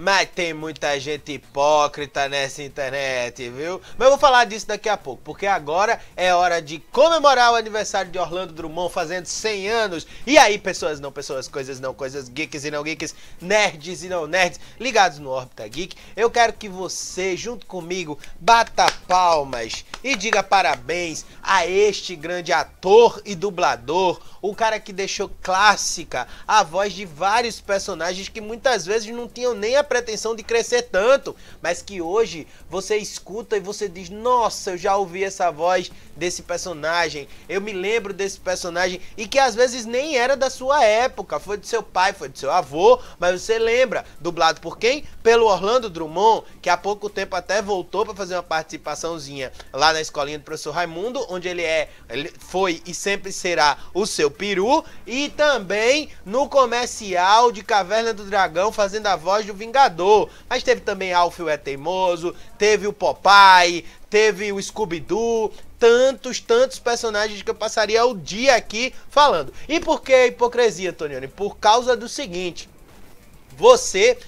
Mas tem muita gente hipócrita nessa internet, viu? Mas eu vou falar disso daqui a pouco, porque agora é hora de comemorar o aniversário de Orlando Drummond fazendo 100 anos. E aí, pessoas não pessoas, coisas não coisas, geeks e não geeks, nerds e não nerds, ligados no Órbita Geek, eu quero que você, junto comigo, bata palmas e diga parabéns a este grande ator e dublador, o cara que deixou clássica a voz de vários personagens que muitas vezes não tinham nem a pretensão de crescer tanto, mas que hoje você escuta e você diz: Nossa, eu já ouvi essa voz desse personagem, eu me lembro desse personagem, e que às vezes nem era da sua época, foi do seu pai, foi do seu avô, mas você lembra. Dublado por quem? Pelo Orlando Drummond, que há pouco tempo até voltou para fazer uma participaçãozinha lá na escolinha do professor Raimundo, onde ele é, ele foi e sempre será o seu peru, e também no comercial de Caverna do Dragão, fazendo a voz do Vingador jogador. Mas teve também Alfio é Teimoso, teve o Popeye, teve o Scooby-Doo, tantos, tantos personagens que eu passaria o dia aqui falando. E por que a hipocrisia, Tonione? Por causa do seguinte: você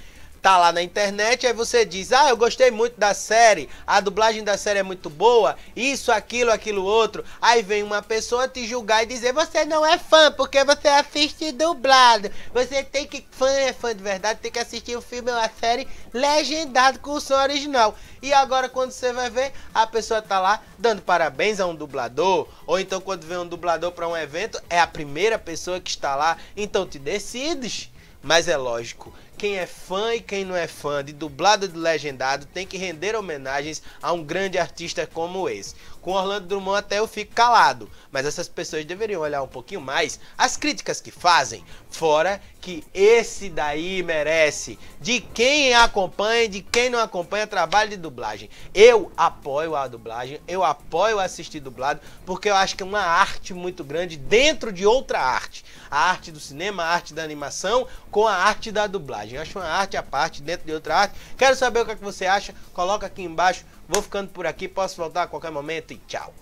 tá lá na internet, aí você diz: Ah, eu gostei muito da série, a dublagem da série é muito boa, isso, aquilo, aquilo outro. Aí vem uma pessoa te julgar e dizer: Você não é fã porque você assiste dublado. Você tem que. Fã é fã de verdade, tem que assistir o filme ou a série legendado com o som original. E agora, quando você vai ver, a pessoa tá lá dando parabéns a um dublador, ou então quando vem um dublador para um evento, é a primeira pessoa que está lá, então te decides. Mas é lógico quem é fã e quem não é fã de dublado e de legendado tem que render homenagens a um grande artista como esse. Com Orlando Drummond até eu fico calado, mas essas pessoas deveriam olhar um pouquinho mais as críticas que fazem, fora que esse daí merece. De quem acompanha, de quem não acompanha trabalho de dublagem. Eu apoio a dublagem, eu apoio assistir dublado, porque eu acho que é uma arte muito grande dentro de outra arte. A arte do cinema, a arte da animação com a arte da dublagem. Eu acho uma arte à parte, dentro de outra arte. Quero saber o que, é que você acha. Coloca aqui embaixo. Vou ficando por aqui. Posso voltar a qualquer momento e tchau.